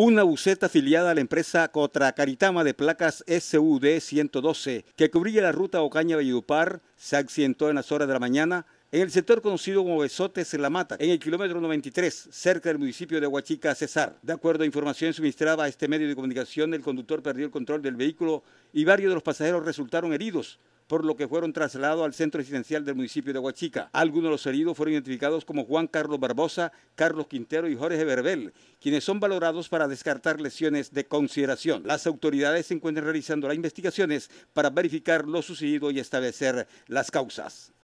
una buceta afiliada a la empresa Cotracaritama de placas SUD 112 que cubría la ruta Ocaña-Valledupar se accidentó en las horas de la mañana en el sector conocido como Besotes en la Mata, en el kilómetro 93, cerca del municipio de Huachica, Cesar. De acuerdo a información suministrada a este medio de comunicación, el conductor perdió el control del vehículo y varios de los pasajeros resultaron heridos por lo que fueron trasladados al centro residencial del municipio de Huachica. Algunos de los heridos fueron identificados como Juan Carlos Barbosa, Carlos Quintero y Jorge Verbel, quienes son valorados para descartar lesiones de consideración. Las autoridades se encuentran realizando las investigaciones para verificar lo sucedido y establecer las causas.